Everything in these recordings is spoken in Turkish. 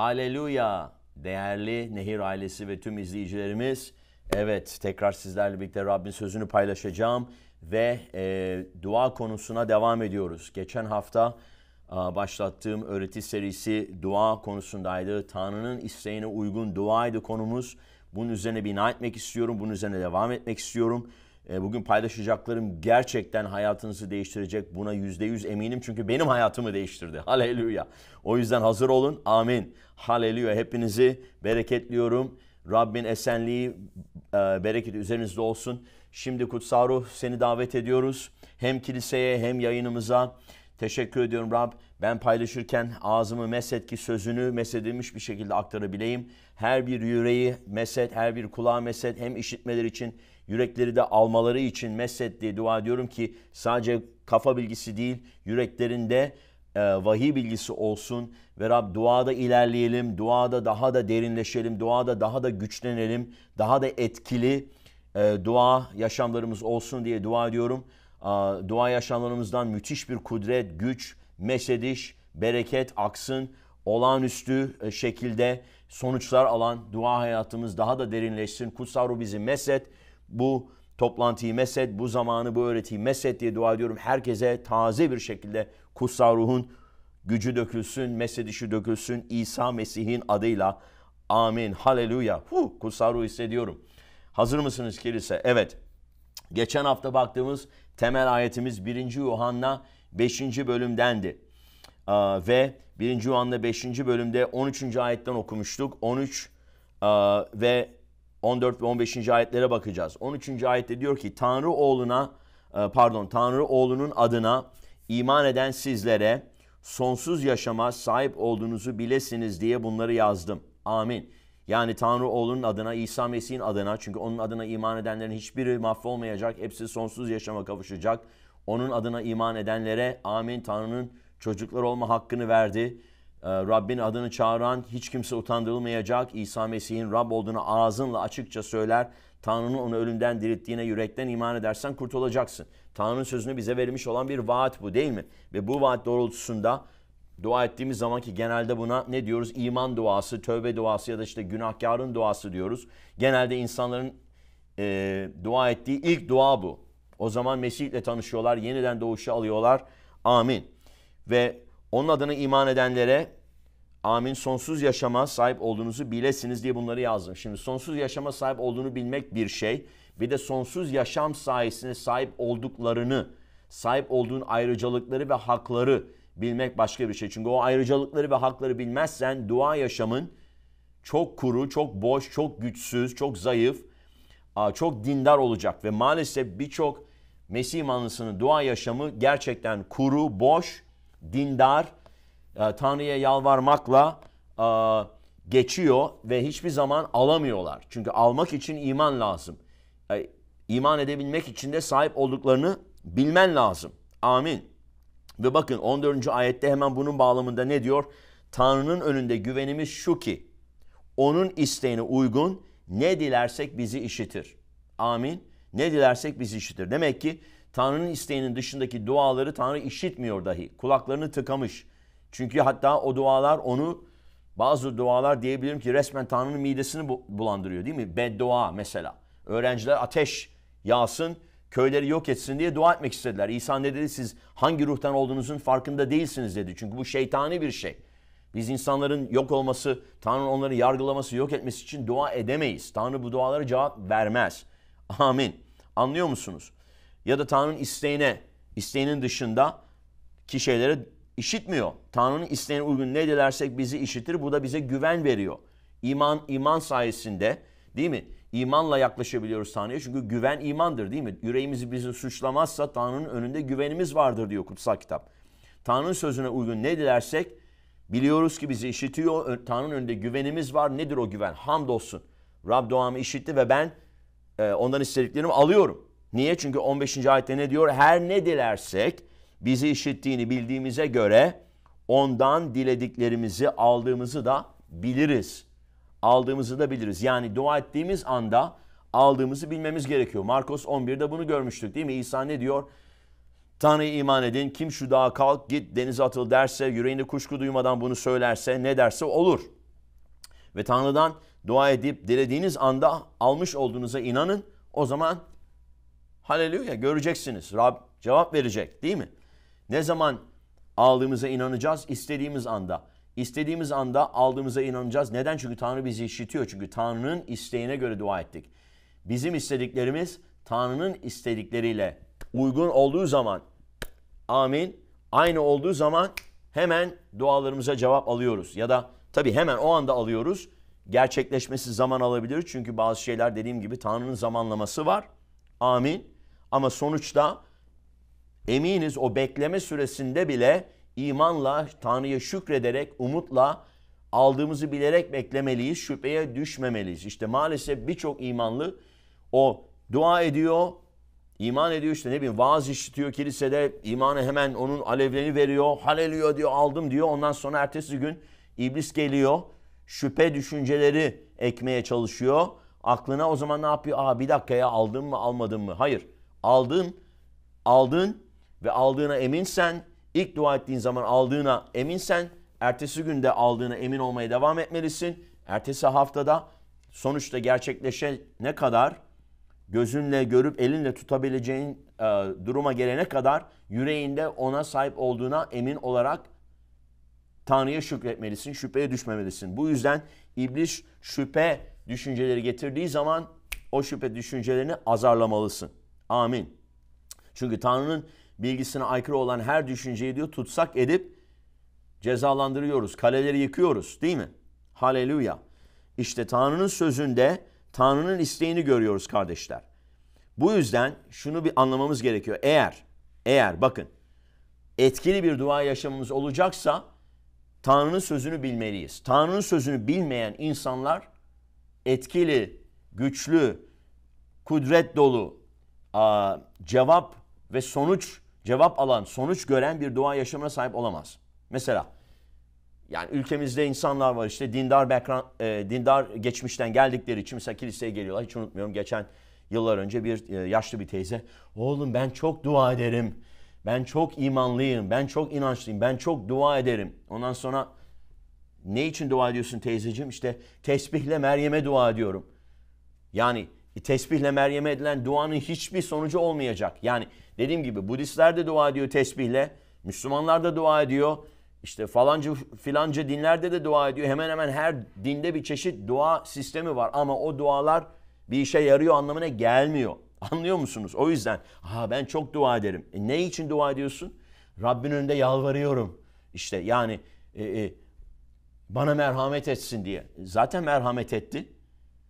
Haleluya değerli Nehir ailesi ve tüm izleyicilerimiz. Evet tekrar sizlerle birlikte Rabbin sözünü paylaşacağım ve e, dua konusuna devam ediyoruz. Geçen hafta e, başlattığım öğreti serisi dua konusundaydı. Tanrı'nın isteğine uygun duaydı konumuz. Bunun üzerine bina etmek istiyorum. Bunun üzerine devam etmek istiyorum. E, bugün paylaşacaklarım gerçekten hayatınızı değiştirecek. Buna yüzde yüz eminim çünkü benim hayatımı değiştirdi. Haleluya. O yüzden hazır olun. Amin. Haleluya. Hepinizi bereketliyorum. Rabbin esenliği, e, bereketi üzerinizde olsun. Şimdi Kutsal Ruh seni davet ediyoruz. Hem kiliseye hem yayınımıza. Teşekkür ediyorum Rab. Ben paylaşırken ağzımı meset ki sözünü mesedilmiş bir şekilde aktarabileyim. Her bir yüreği meset, her bir kulağı meset hem işitmeler için yürekleri de almaları için meshettiği dua ediyorum ki sadece kafa bilgisi değil yüreklerinde e, vahiy bilgisi olsun ve Rab duada ilerleyelim, duada daha da derinleşelim, duada daha da güçlenelim, daha da etkili e, dua yaşamlarımız olsun diye dua ediyorum. E, dua yaşamlarımızdan müthiş bir kudret, güç, mesediş, bereket aksın, olağanüstü e, şekilde sonuçlar alan dua hayatımız daha da derinleşsin. Kutsal ruh bizi mesed bu toplantıyı meset, bu zamanı, bu öğretiyi meset diye dua ediyorum. Herkese taze bir şekilde kutsal ruhun gücü dökülsün, mesedişi dökülsün İsa Mesih'in adıyla. Amin. Haleluya. Huh, kutsal ruh hissediyorum. Hazır mısınız kilise? Evet. Geçen hafta baktığımız temel ayetimiz 1. Yuhanna 5. bölümdendi. Ee, ve 1. Yuhanna 5. bölümde 13. ayetten okumuştuk. 13 e, ve 14 ve 15. ayetlere bakacağız. 13. ayette diyor ki Tanrı oğluna e, pardon Tanrı oğlunun adına iman eden sizlere sonsuz yaşama sahip olduğunuzu bilesiniz diye bunları yazdım. Amin. Yani Tanrı oğlunun adına, İsa Mesih'in adına çünkü onun adına iman edenlerin hiçbiri mahvolmayacak. Hepsi sonsuz yaşama kavuşacak. Onun adına iman edenlere amin Tanrı'nın çocuklar olma hakkını verdi. Ee, Rabbin adını çağıran hiç kimse utandırılmayacak. İsa Mesih'in Rab olduğunu ağzınla açıkça söyler. Tanrı'nın onu ölümden dirittiğine yürekten iman edersen kurtulacaksın. Tanrı'nın sözünü bize verilmiş olan bir vaat bu değil mi? Ve bu vaat doğrultusunda dua ettiğimiz zaman ki genelde buna ne diyoruz? İman duası, tövbe duası ya da işte günahkarın duası diyoruz. Genelde insanların e, dua ettiği ilk dua bu. O zaman Mesih ile tanışıyorlar, yeniden doğuşu alıyorlar. Amin. Ve onun adına iman edenlere amin sonsuz yaşama sahip olduğunuzu bilesiniz diye bunları yazdım. Şimdi sonsuz yaşama sahip olduğunu bilmek bir şey. Bir de sonsuz yaşam sayesinde sahip olduklarını, sahip olduğun ayrıcalıkları ve hakları bilmek başka bir şey. Çünkü o ayrıcalıkları ve hakları bilmezsen dua yaşamın çok kuru, çok boş, çok güçsüz, çok zayıf, çok dindar olacak. Ve maalesef birçok Mesih imanlısının dua yaşamı gerçekten kuru, boş dindar, e, Tanrı'ya yalvarmakla e, geçiyor ve hiçbir zaman alamıyorlar. Çünkü almak için iman lazım. E, iman edebilmek için de sahip olduklarını bilmen lazım. Amin. Ve bakın 14. ayette hemen bunun bağlamında ne diyor? Tanrı'nın önünde güvenimiz şu ki onun isteğine uygun ne dilersek bizi işitir. Amin. Ne dilersek bizi işitir. Demek ki Tanrı'nın isteğinin dışındaki duaları Tanrı işitmiyor dahi. Kulaklarını tıkamış. Çünkü hatta o dualar onu bazı dualar diyebilirim ki resmen Tanrı'nın midesini bulandırıyor değil mi? Beddua mesela. Öğrenciler ateş yağsın, köyleri yok etsin diye dua etmek istediler. İsa ne dedi? Siz hangi ruhtan olduğunuzun farkında değilsiniz dedi. Çünkü bu şeytani bir şey. Biz insanların yok olması, Tanrı'nın onları yargılaması, yok etmesi için dua edemeyiz. Tanrı bu dualara cevap vermez. Amin. Anlıyor musunuz? ya da Tanrı'nın isteğine, isteğinin dışında ki şeylere işitmiyor. Tanrı'nın isteğine uygun ne dilersek bizi işitir. Bu da bize güven veriyor. İman, iman sayesinde değil mi? İmanla yaklaşabiliyoruz Tanrı'ya. Çünkü güven imandır değil mi? Yüreğimizi bizi suçlamazsa Tanrı'nın önünde güvenimiz vardır diyor kutsal kitap. Tanrı'nın sözüne uygun ne dilersek biliyoruz ki bizi işitiyor. Tanrı'nın önünde güvenimiz var. Nedir o güven? Hamdolsun. Rab duamı işitti ve ben e, ondan istediklerimi alıyorum. Niye? Çünkü 15. ayette ne diyor? Her ne dilersek bizi işittiğini bildiğimize göre ondan dilediklerimizi aldığımızı da biliriz. Aldığımızı da biliriz. Yani dua ettiğimiz anda aldığımızı bilmemiz gerekiyor. Markos 11'de bunu görmüştük değil mi? İsa ne diyor? Tanrı'ya iman edin. Kim şu dağa kalk git denize atıl derse, yüreğinde kuşku duymadan bunu söylerse ne derse olur. Ve Tanrı'dan dua edip dilediğiniz anda almış olduğunuza inanın. O zaman Haleluya göreceksiniz. Rab cevap verecek değil mi? Ne zaman aldığımıza inanacağız? İstediğimiz anda. İstediğimiz anda aldığımıza inanacağız. Neden? Çünkü Tanrı bizi işitiyor. Çünkü Tanrı'nın isteğine göre dua ettik. Bizim istediklerimiz Tanrı'nın istedikleriyle uygun olduğu zaman amin aynı olduğu zaman hemen dualarımıza cevap alıyoruz. Ya da tabii hemen o anda alıyoruz. Gerçekleşmesi zaman alabilir. Çünkü bazı şeyler dediğim gibi Tanrı'nın zamanlaması var. Amin. Ama sonuçta eminiz o bekleme süresinde bile imanla, Tanrı'ya şükrederek, umutla aldığımızı bilerek beklemeliyiz, şüpheye düşmemeliyiz. İşte maalesef birçok imanlı o dua ediyor, iman ediyor işte ne bileyim vaaz işitiyor kilisede, imanı hemen onun alevlerini veriyor, haleliyor diyor, aldım diyor. Ondan sonra ertesi gün iblis geliyor, şüphe düşünceleri ekmeye çalışıyor. Aklına o zaman ne yapıyor? Aa bir dakikaya aldım mı almadım mı? Hayır aldın, aldın ve aldığına eminsen, ilk dua ettiğin zaman aldığına eminsen, ertesi günde aldığına emin olmaya devam etmelisin. Ertesi haftada sonuçta gerçekleşe ne kadar gözünle görüp elinle tutabileceğin e, duruma gelene kadar yüreğinde ona sahip olduğuna emin olarak Tanrı'ya şükretmelisin, şüpheye düşmemelisin. Bu yüzden iblis şüphe düşünceleri getirdiği zaman o şüphe düşüncelerini azarlamalısın. Amin. Çünkü Tanrı'nın bilgisine aykırı olan her düşünceyi diyor tutsak edip cezalandırıyoruz. Kaleleri yıkıyoruz değil mi? Haleluya. İşte Tanrı'nın sözünde Tanrı'nın isteğini görüyoruz kardeşler. Bu yüzden şunu bir anlamamız gerekiyor. Eğer, eğer bakın etkili bir dua yaşamımız olacaksa Tanrı'nın sözünü bilmeliyiz. Tanrı'nın sözünü bilmeyen insanlar etkili, güçlü, kudret dolu, cevap ve sonuç cevap alan, sonuç gören bir dua yaşamına sahip olamaz. Mesela yani ülkemizde insanlar var işte dindar background, e, dindar geçmişten geldikleri için mesela kiliseye geliyorlar. Hiç unutmuyorum geçen yıllar önce bir e, yaşlı bir teyze oğlum ben çok dua ederim. Ben çok imanlıyım, ben çok inançlıyım, ben çok dua ederim. Ondan sonra ne için dua ediyorsun teyzeciğim? İşte tesbihle Meryem'e dua ediyorum. Yani e, tesbihle Meryem'e edilen duanın hiçbir sonucu olmayacak. Yani dediğim gibi Budistler de dua ediyor tesbihle, Müslümanlar da dua ediyor. İşte falanca filanca dinlerde de dua ediyor. Hemen hemen her dinde bir çeşit dua sistemi var ama o dualar bir işe yarıyor anlamına gelmiyor. Anlıyor musunuz? O yüzden ha ben çok dua ederim. E, ne için dua ediyorsun? Rabbin önünde yalvarıyorum. İşte yani e, e, bana merhamet etsin diye. Zaten merhamet etti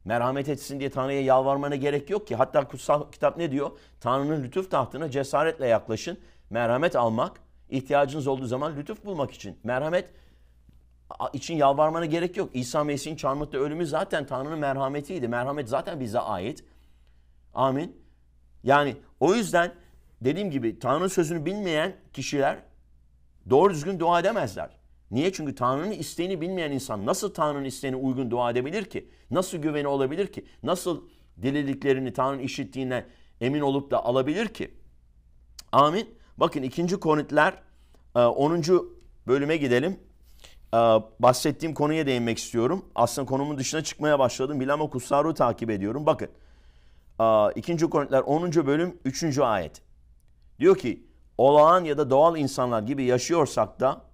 merhamet etsin diye Tanrı'ya yalvarmana gerek yok ki. Hatta kutsal kitap ne diyor? Tanrı'nın lütuf tahtına cesaretle yaklaşın. Merhamet almak, ihtiyacınız olduğu zaman lütuf bulmak için. Merhamet için yalvarmana gerek yok. İsa Mesih'in çarmıhta ölümü zaten Tanrı'nın merhametiydi. Merhamet zaten bize ait. Amin. Yani o yüzden dediğim gibi Tanrı sözünü bilmeyen kişiler doğru düzgün dua edemezler. Niye? Çünkü Tanrı'nın isteğini bilmeyen insan nasıl Tanrı'nın isteğine uygun dua edebilir ki? Nasıl güveni olabilir ki? Nasıl dilediklerini Tanrı'nın işittiğine emin olup da alabilir ki? Amin. Bakın 2. Korintiler 10. E, bölüme gidelim. E, bahsettiğim konuya değinmek istiyorum. Aslında konumun dışına çıkmaya başladım. Bilama Kusaru takip ediyorum. Bakın 2. E, Korintiler 10. bölüm 3. ayet. Diyor ki olağan ya da doğal insanlar gibi yaşıyorsak da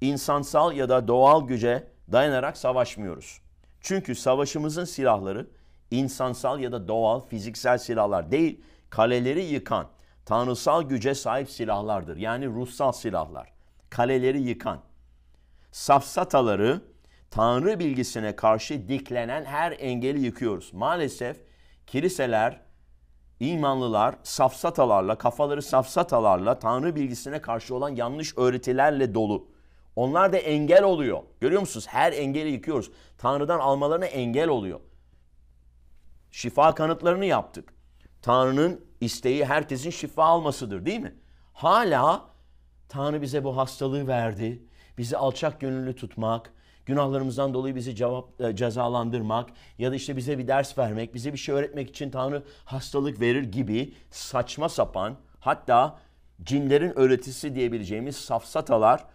insansal ya da doğal güce dayanarak savaşmıyoruz. Çünkü savaşımızın silahları insansal ya da doğal fiziksel silahlar değil, kaleleri yıkan, tanrısal güce sahip silahlardır. Yani ruhsal silahlar. Kaleleri yıkan. Safsataları, tanrı bilgisine karşı diklenen her engeli yıkıyoruz. Maalesef kiliseler, imanlılar safsatalarla, kafaları safsatalarla, tanrı bilgisine karşı olan yanlış öğretilerle dolu. Onlar da engel oluyor. Görüyor musunuz? Her engeli yıkıyoruz. Tanrı'dan almalarına engel oluyor. Şifa kanıtlarını yaptık. Tanrı'nın isteği herkesin şifa almasıdır değil mi? Hala Tanrı bize bu hastalığı verdi. Bizi alçak gönüllü tutmak, günahlarımızdan dolayı bizi cevap, e, cezalandırmak ya da işte bize bir ders vermek, bize bir şey öğretmek için Tanrı hastalık verir gibi saçma sapan hatta cinlerin öğretisi diyebileceğimiz safsatalar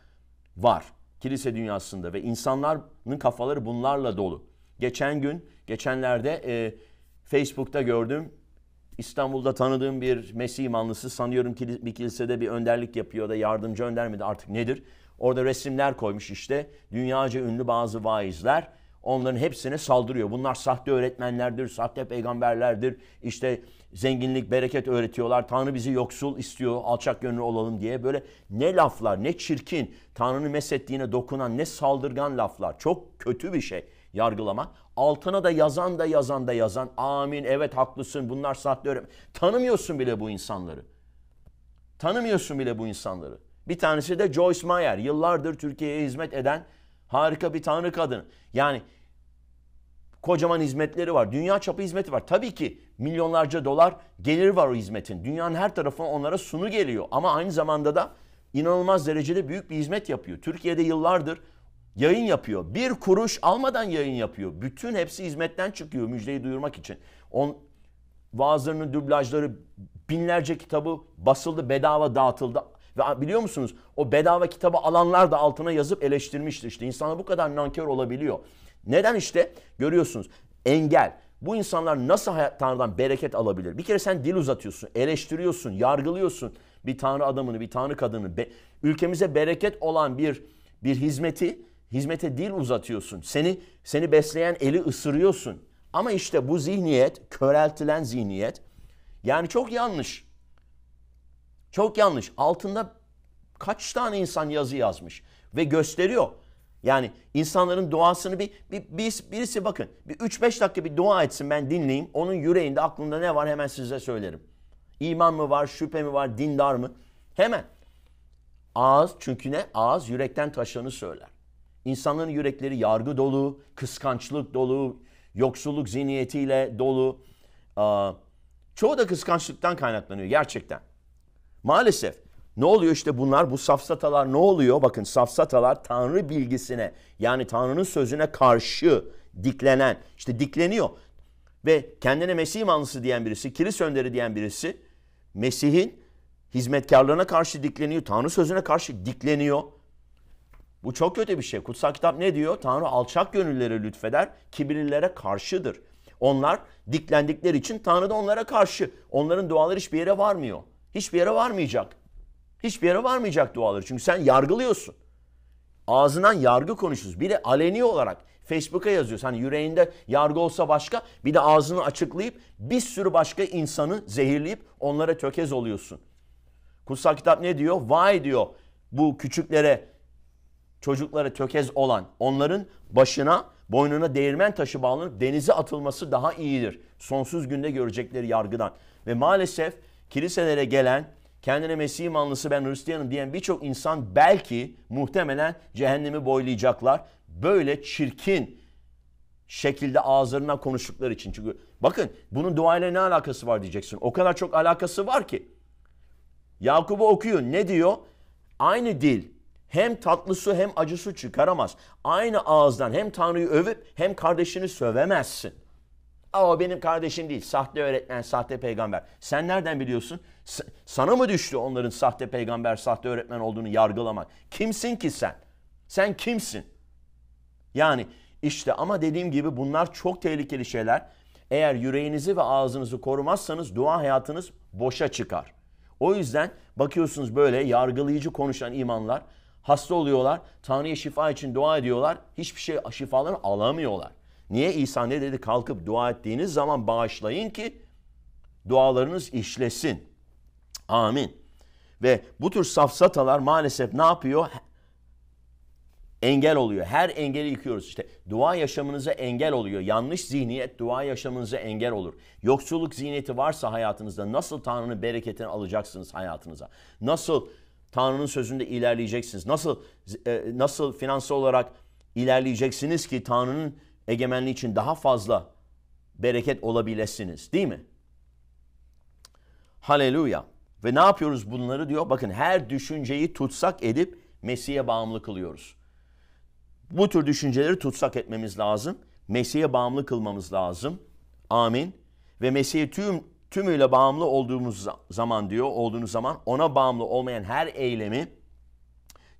var. Kilise dünyasında ve insanların kafaları bunlarla dolu. Geçen gün, geçenlerde e, Facebook'ta gördüm. İstanbul'da tanıdığım bir Mesih imanlısı sanıyorum ki bir kilisede bir önderlik yapıyor da yardımcı önder miydi? artık nedir? Orada resimler koymuş işte. Dünyaca ünlü bazı vaizler onların hepsine saldırıyor. Bunlar sahte öğretmenlerdir, sahte peygamberlerdir. İşte zenginlik, bereket öğretiyorlar. Tanrı bizi yoksul istiyor, alçak gönüllü olalım diye. Böyle ne laflar, ne çirkin, Tanrı'nın mesettiğine dokunan ne saldırgan laflar. Çok kötü bir şey Yargılama. Altına da yazan da yazan da yazan. Amin, evet haklısın, bunlar sahte öğretmen. Tanımıyorsun bile bu insanları. Tanımıyorsun bile bu insanları. Bir tanesi de Joyce Meyer. Yıllardır Türkiye'ye hizmet eden Harika bir tanrı kadını. Yani kocaman hizmetleri var. Dünya çapı hizmeti var. Tabii ki milyonlarca dolar gelir var o hizmetin. Dünyanın her tarafına onlara sunu geliyor. Ama aynı zamanda da inanılmaz derecede büyük bir hizmet yapıyor. Türkiye'de yıllardır yayın yapıyor. Bir kuruş almadan yayın yapıyor. Bütün hepsi hizmetten çıkıyor müjdeyi duyurmak için. On, vaazlarının dublajları binlerce kitabı basıldı bedava dağıtıldı. Ve biliyor musunuz o bedava kitabı alanlar da altına yazıp eleştirmişti İşte insanlar bu kadar nankör olabiliyor. Neden işte? Görüyorsunuz engel. Bu insanlar nasıl hayat, Tanrı'dan bereket alabilir? Bir kere sen dil uzatıyorsun, eleştiriyorsun, yargılıyorsun bir Tanrı adamını, bir Tanrı kadını. Be, ülkemize bereket olan bir bir hizmeti, hizmete dil uzatıyorsun. Seni seni besleyen eli ısırıyorsun. Ama işte bu zihniyet, köreltilen zihniyet yani çok yanlış. Çok yanlış. Altında kaç tane insan yazı yazmış ve gösteriyor. Yani insanların duasını bir, bir, bir birisi bakın bir 3-5 dakika bir dua etsin ben dinleyeyim. Onun yüreğinde aklında ne var hemen size söylerim. İman mı var, şüphe mi var, dindar mı? Hemen. Ağız çünkü ne? Ağız yürekten taşanı söyler. İnsanların yürekleri yargı dolu, kıskançlık dolu, yoksulluk zihniyetiyle dolu. Çoğu da kıskançlıktan kaynaklanıyor gerçekten. Maalesef ne oluyor işte bunlar bu safsatalar ne oluyor? Bakın safsatalar Tanrı bilgisine yani Tanrı'nın sözüne karşı diklenen işte dikleniyor. Ve kendine Mesih imanlısı diyen birisi, kilis önderi diyen birisi Mesih'in hizmetkarlarına karşı dikleniyor, Tanrı sözüne karşı dikleniyor. Bu çok kötü bir şey. Kutsal kitap ne diyor? Tanrı alçak gönüllere lütfeder, kibirlilere karşıdır. Onlar diklendikleri için Tanrı da onlara karşı. Onların duaları hiçbir yere varmıyor. Hiçbir yere varmayacak. Hiçbir yere varmayacak duaları. Çünkü sen yargılıyorsun. Ağzından yargı konuşuyorsun Bir de aleni olarak Facebook'a yazıyorsun. Hani yüreğinde yargı olsa başka bir de ağzını açıklayıp bir sürü başka insanı zehirleyip onlara tökez oluyorsun. Kutsal kitap ne diyor? Vay diyor bu küçüklere, çocuklara tökez olan onların başına boynuna değirmen taşı bağlanıp denize atılması daha iyidir. Sonsuz günde görecekleri yargıdan. Ve maalesef kiliselere gelen kendine Mesih imanlısı ben Hristiyanım diyen birçok insan belki muhtemelen cehennemi boylayacaklar. Böyle çirkin şekilde ağızlarından konuştukları için. Çünkü bakın bunun duayla ne alakası var diyeceksin. O kadar çok alakası var ki. Yakup'u okuyor ne diyor? Aynı dil hem tatlı su hem acı su çıkaramaz. Aynı ağızdan hem Tanrı'yı övüp hem kardeşini sövemezsin. Aa benim kardeşim değil. Sahte öğretmen, sahte peygamber. Sen nereden biliyorsun? S sana mı düştü onların sahte peygamber, sahte öğretmen olduğunu yargılamak? Kimsin ki sen? Sen kimsin? Yani işte ama dediğim gibi bunlar çok tehlikeli şeyler. Eğer yüreğinizi ve ağzınızı korumazsanız dua hayatınız boşa çıkar. O yüzden bakıyorsunuz böyle yargılayıcı konuşan imanlar hasta oluyorlar. Tanrı'ya şifa için dua ediyorlar. Hiçbir şey şifalarını alamıyorlar. Niye İsa ne dedi? Kalkıp dua ettiğiniz zaman bağışlayın ki dualarınız işlesin. Amin. Ve bu tür safsatalar maalesef ne yapıyor? Engel oluyor. Her engeli yıkıyoruz. İşte dua yaşamınıza engel oluyor. Yanlış zihniyet dua yaşamınıza engel olur. Yoksulluk zihniyeti varsa hayatınızda nasıl Tanrı'nın bereketini alacaksınız hayatınıza? Nasıl Tanrı'nın sözünde ilerleyeceksiniz? Nasıl e, nasıl finansal olarak ilerleyeceksiniz ki Tanrı'nın egemenliği için daha fazla bereket olabilirsiniz, değil mi? Haleluya. Ve ne yapıyoruz bunları diyor? Bakın her düşünceyi tutsak edip Mesih'e bağımlı kılıyoruz. Bu tür düşünceleri tutsak etmemiz lazım. Mesih'e bağımlı kılmamız lazım. Amin. Ve Mesih'e tüm tümüyle bağımlı olduğumuz zaman diyor, olduğunuz zaman ona bağımlı olmayan her eylemi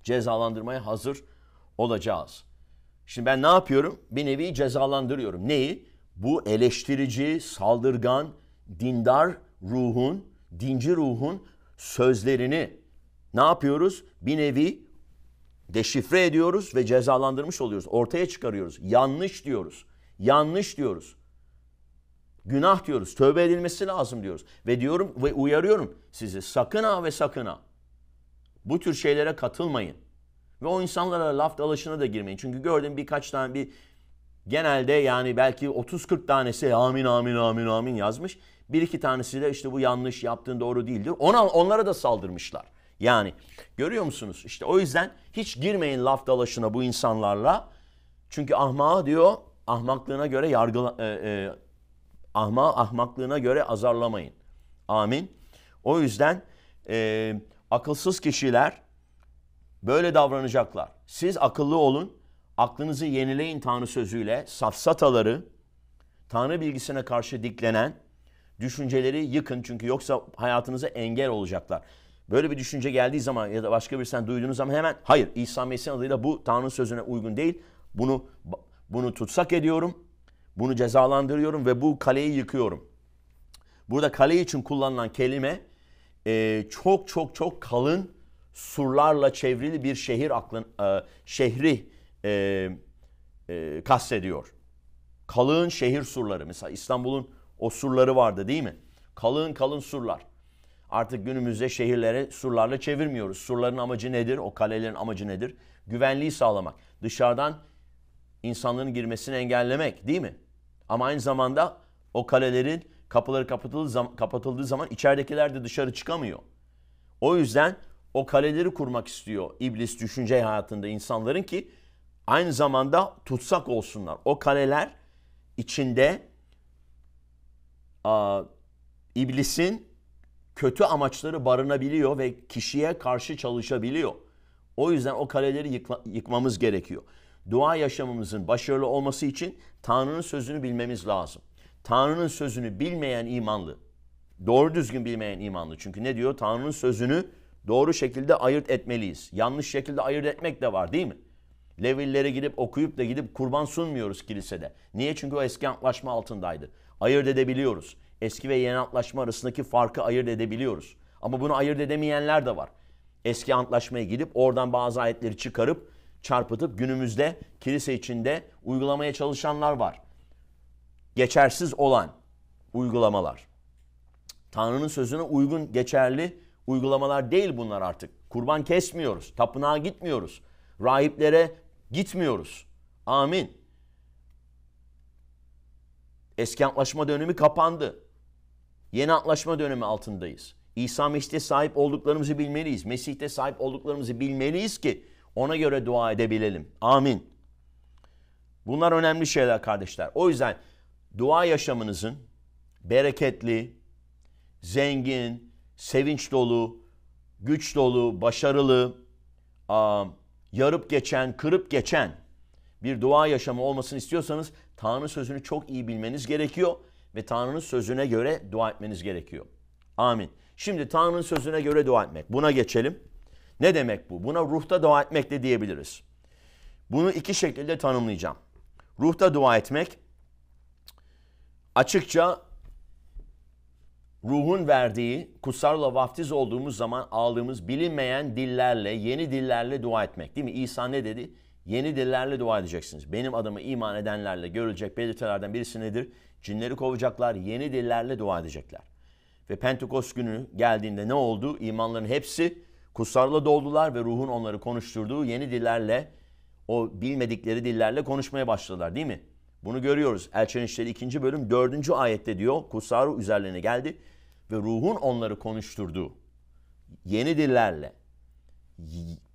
cezalandırmaya hazır olacağız. Şimdi ben ne yapıyorum? Bir nevi cezalandırıyorum. Neyi? Bu eleştirici, saldırgan, dindar ruhun, dinci ruhun sözlerini ne yapıyoruz? Bir nevi deşifre ediyoruz ve cezalandırmış oluyoruz. Ortaya çıkarıyoruz. Yanlış diyoruz. Yanlış diyoruz. Günah diyoruz. Tövbe edilmesi lazım diyoruz. Ve diyorum ve uyarıyorum sizi sakın ha ve sakın ha. Bu tür şeylere katılmayın. Ve o insanlara laf dalaşına da girmeyin. Çünkü gördüğüm birkaç tane bir genelde yani belki 30-40 tanesi amin amin amin amin yazmış. Bir iki tanesi de işte bu yanlış yaptığın doğru değildir. Ona, onlara da saldırmışlar. Yani görüyor musunuz? İşte o yüzden hiç girmeyin laf dalaşına bu insanlarla. Çünkü ahmağa diyor ahmaklığına göre yargıla, e, e, ahma ahmaklığına göre azarlamayın. Amin. O yüzden e, akılsız kişiler Böyle davranacaklar. Siz akıllı olun, aklınızı yenileyin Tanrı sözüyle. Safsataları, Tanrı bilgisine karşı diklenen düşünceleri yıkın. Çünkü yoksa hayatınıza engel olacaklar. Böyle bir düşünce geldiği zaman ya da başka bir sen duyduğunuz zaman hemen hayır İsa Mesih'in adıyla bu Tanrı sözüne uygun değil. Bunu bunu tutsak ediyorum. Bunu cezalandırıyorum ve bu kaleyi yıkıyorum. Burada kale için kullanılan kelime e, çok çok çok kalın surlarla çevrili bir şehir aklın e, şehri e, e, kastediyor. Kalın şehir surları mesela İstanbul'un o surları vardı değil mi? Kalın kalın surlar. Artık günümüzde şehirleri surlarla çevirmiyoruz. Surların amacı nedir? O kalelerin amacı nedir? Güvenliği sağlamak. Dışarıdan insanların girmesini engellemek değil mi? Ama aynı zamanda o kalelerin kapıları kapatıldığı zaman, kapatıldığı zaman içeridekiler de dışarı çıkamıyor. O yüzden o kaleleri kurmak istiyor iblis düşünce hayatında insanların ki aynı zamanda tutsak olsunlar. O kaleler içinde a, iblisin kötü amaçları barınabiliyor ve kişiye karşı çalışabiliyor. O yüzden o kaleleri yıkla, yıkmamız gerekiyor. Dua yaşamımızın başarılı olması için Tanrı'nın sözünü bilmemiz lazım. Tanrı'nın sözünü bilmeyen imanlı, doğru düzgün bilmeyen imanlı. Çünkü ne diyor? Tanrı'nın sözünü doğru şekilde ayırt etmeliyiz. Yanlış şekilde ayırt etmek de var değil mi? Levillere gidip okuyup da gidip kurban sunmuyoruz kilisede. Niye? Çünkü o eski antlaşma altındaydı. Ayırt edebiliyoruz. Eski ve yeni antlaşma arasındaki farkı ayırt edebiliyoruz. Ama bunu ayırt edemeyenler de var. Eski antlaşmaya gidip oradan bazı ayetleri çıkarıp çarpıtıp günümüzde kilise içinde uygulamaya çalışanlar var. Geçersiz olan uygulamalar. Tanrı'nın sözüne uygun, geçerli uygulamalar değil bunlar artık. Kurban kesmiyoruz, tapınağa gitmiyoruz, rahiplere gitmiyoruz. Amin. Eski antlaşma dönemi kapandı. Yeni antlaşma dönemi altındayız. İsa Mesih'te sahip olduklarımızı bilmeliyiz. Mesih'te sahip olduklarımızı bilmeliyiz ki ona göre dua edebilelim. Amin. Bunlar önemli şeyler kardeşler. O yüzden dua yaşamınızın bereketli, zengin, sevinç dolu, güç dolu, başarılı, yarıp geçen, kırıp geçen bir dua yaşamı olmasını istiyorsanız Tanrı sözünü çok iyi bilmeniz gerekiyor ve Tanrı'nın sözüne göre dua etmeniz gerekiyor. Amin. Şimdi Tanrı'nın sözüne göre dua etmek. Buna geçelim. Ne demek bu? Buna ruhta dua etmek de diyebiliriz. Bunu iki şekilde tanımlayacağım. Ruhta dua etmek açıkça ruhun verdiği, kutsarla vaftiz olduğumuz zaman aldığımız bilinmeyen dillerle, yeni dillerle dua etmek. Değil mi? İsa ne dedi? Yeni dillerle dua edeceksiniz. Benim adımı iman edenlerle görülecek belirtilerden birisi nedir? Cinleri kovacaklar, yeni dillerle dua edecekler. Ve Pentekost günü geldiğinde ne oldu? İmanların hepsi kutsarla doldular ve ruhun onları konuşturduğu yeni dillerle, o bilmedikleri dillerle konuşmaya başladılar değil mi? Bunu görüyoruz. Elçilerin İşleri 2. bölüm 4. ayette diyor. Kusaru üzerlerine geldi ve ruhun onları konuşturdu. Yeni dillerle,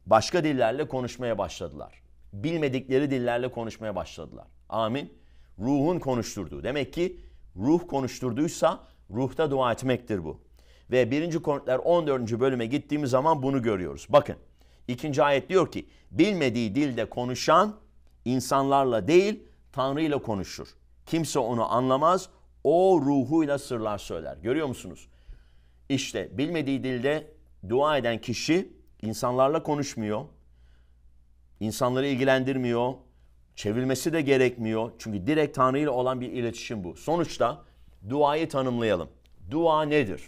başka dillerle konuşmaya başladılar. Bilmedikleri dillerle konuşmaya başladılar. Amin. Ruhun konuşturduğu. Demek ki ruh konuşturduysa ruhta dua etmektir bu. Ve 1. Korintiler 14. bölüme gittiğimiz zaman bunu görüyoruz. Bakın ikinci ayet diyor ki bilmediği dilde konuşan insanlarla değil Tanrı ile konuşur. Kimse onu anlamaz. O ruhuyla sırlar söyler. Görüyor musunuz? İşte bilmediği dilde dua eden kişi insanlarla konuşmuyor. İnsanları ilgilendirmiyor. Çevirmesi de gerekmiyor. Çünkü direkt Tanrı ile olan bir iletişim bu. Sonuçta duayı tanımlayalım. Dua nedir?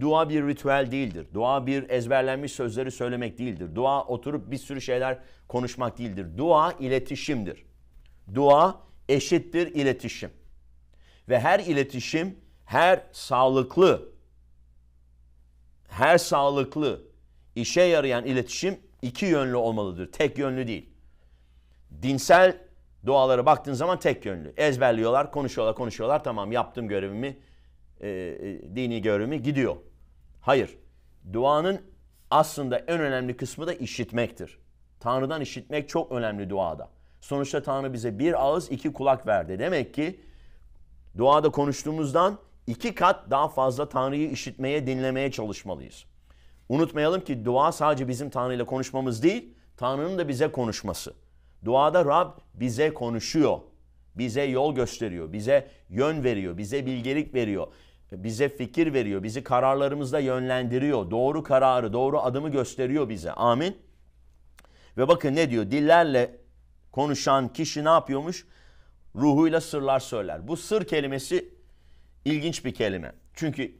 Dua bir ritüel değildir. Dua bir ezberlenmiş sözleri söylemek değildir. Dua oturup bir sürü şeyler konuşmak değildir. Dua iletişimdir. Dua eşittir iletişim. Ve her iletişim her sağlıklı her sağlıklı işe yarayan iletişim iki yönlü olmalıdır. Tek yönlü değil. Dinsel dualara baktığın zaman tek yönlü. Ezberliyorlar, konuşuyorlar, konuşuyorlar. Tamam yaptım görevimi, e, e dini görevimi gidiyor. Hayır. Duanın aslında en önemli kısmı da işitmektir. Tanrı'dan işitmek çok önemli duada. Sonuçta Tanrı bize bir ağız iki kulak verdi. Demek ki duada konuştuğumuzdan iki kat daha fazla Tanrı'yı işitmeye, dinlemeye çalışmalıyız. Unutmayalım ki dua sadece bizim Tanrı ile konuşmamız değil, Tanrı'nın da bize konuşması. Duada Rab bize konuşuyor, bize yol gösteriyor, bize yön veriyor, bize bilgelik veriyor, bize fikir veriyor, bizi kararlarımızda yönlendiriyor. Doğru kararı, doğru adımı gösteriyor bize. Amin. Ve bakın ne diyor? Dillerle konuşan kişi ne yapıyormuş? Ruhuyla sırlar söyler. Bu sır kelimesi ilginç bir kelime. Çünkü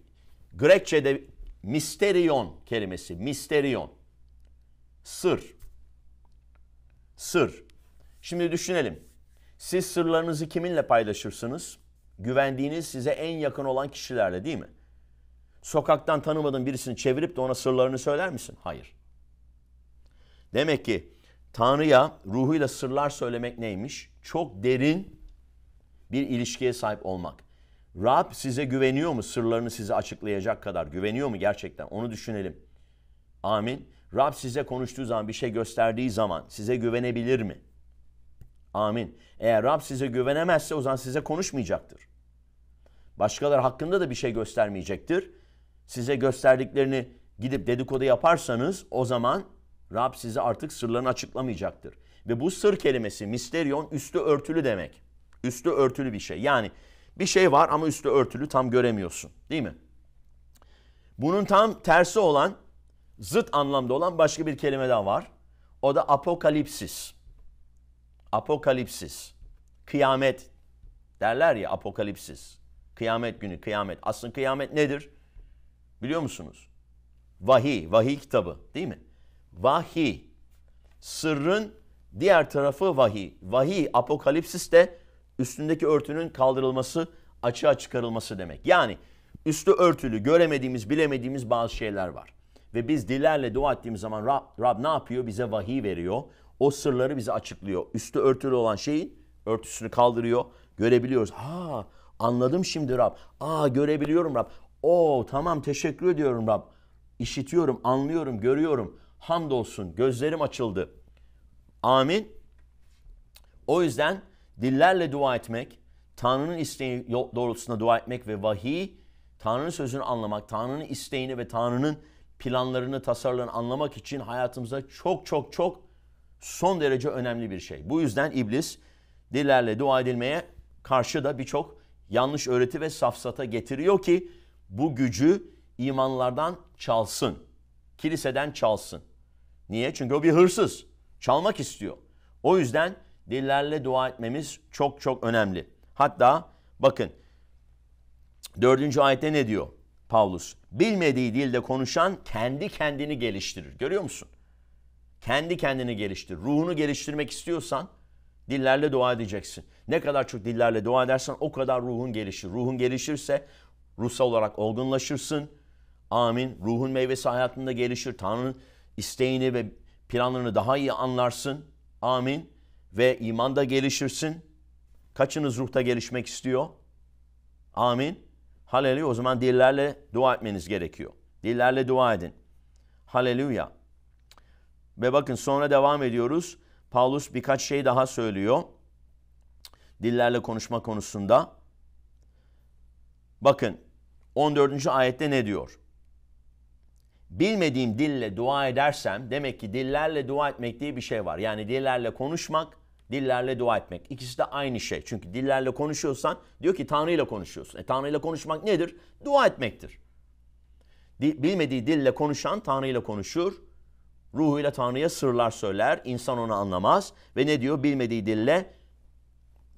Grekçe'de misterion kelimesi, misterion. Sır. Sır. Şimdi düşünelim. Siz sırlarınızı kiminle paylaşırsınız? Güvendiğiniz size en yakın olan kişilerle değil mi? Sokaktan tanımadığın birisini çevirip de ona sırlarını söyler misin? Hayır. Demek ki Tanrı'ya ruhuyla sırlar söylemek neymiş? Çok derin bir ilişkiye sahip olmak. Rab size güveniyor mu? Sırlarını size açıklayacak kadar güveniyor mu gerçekten? Onu düşünelim. Amin. Rab size konuştuğu zaman, bir şey gösterdiği zaman size güvenebilir mi? Amin. Eğer Rab size güvenemezse o zaman size konuşmayacaktır. Başkaları hakkında da bir şey göstermeyecektir. Size gösterdiklerini gidip dedikodu yaparsanız o zaman Rab size artık sırlarını açıklamayacaktır. Ve bu sır kelimesi misterion üstü örtülü demek. Üstü örtülü bir şey. Yani bir şey var ama üstü örtülü tam göremiyorsun değil mi? Bunun tam tersi olan zıt anlamda olan başka bir kelime daha var. O da apokalipsis. Apokalipsis. Kıyamet derler ya apokalipsis. Kıyamet günü, kıyamet. Aslında kıyamet nedir? Biliyor musunuz? Vahiy, vahiy kitabı değil mi? Vahi, Sırrın diğer tarafı vahi. Vahi apokalipsis de üstündeki örtünün kaldırılması, açığa çıkarılması demek. Yani üstü örtülü, göremediğimiz, bilemediğimiz bazı şeyler var. Ve biz dilerle dua ettiğimiz zaman Rab, Rab ne yapıyor? Bize vahi veriyor. O sırları bize açıklıyor. Üstü örtülü olan şeyin örtüsünü kaldırıyor. Görebiliyoruz. Ha anladım şimdi Rab. Aa görebiliyorum Rab. Oo tamam teşekkür ediyorum Rab. İşitiyorum, anlıyorum, görüyorum hamdolsun gözlerim açıldı. Amin. O yüzden dillerle dua etmek, Tanrı'nın isteği doğrultusunda dua etmek ve vahiy, Tanrı'nın sözünü anlamak, Tanrı'nın isteğini ve Tanrı'nın planlarını, tasarlarını anlamak için hayatımızda çok çok çok son derece önemli bir şey. Bu yüzden iblis dillerle dua edilmeye karşı da birçok yanlış öğreti ve safsata getiriyor ki bu gücü imanlardan çalsın. Kiliseden çalsın. Niye? Çünkü o bir hırsız. Çalmak istiyor. O yüzden dillerle dua etmemiz çok çok önemli. Hatta bakın dördüncü ayette ne diyor Paulus? Bilmediği dilde konuşan kendi kendini geliştirir. Görüyor musun? Kendi kendini geliştir. Ruhunu geliştirmek istiyorsan dillerle dua edeceksin. Ne kadar çok dillerle dua edersen o kadar ruhun gelişir. Ruhun gelişirse ruhsal olarak olgunlaşırsın. Amin. Ruhun meyvesi hayatında gelişir. Tanrı'nın isteğini ve planlarını daha iyi anlarsın. Amin. Ve imanda gelişirsin. Kaçınız ruhta gelişmek istiyor? Amin. Haleluya. O zaman dillerle dua etmeniz gerekiyor. Dillerle dua edin. Haleluya. Ve bakın sonra devam ediyoruz. Paulus birkaç şey daha söylüyor. Dillerle konuşma konusunda. Bakın 14. ayette ne diyor? bilmediğim dille dua edersem demek ki dillerle dua etmek diye bir şey var. Yani dillerle konuşmak, dillerle dua etmek. İkisi de aynı şey. Çünkü dillerle konuşuyorsan diyor ki Tanrı ile konuşuyorsun. E Tanrı ile konuşmak nedir? Dua etmektir. bilmediği dille konuşan Tanrı ile konuşur. Ruhuyla Tanrı'ya sırlar söyler. İnsan onu anlamaz. Ve ne diyor? Bilmediği dille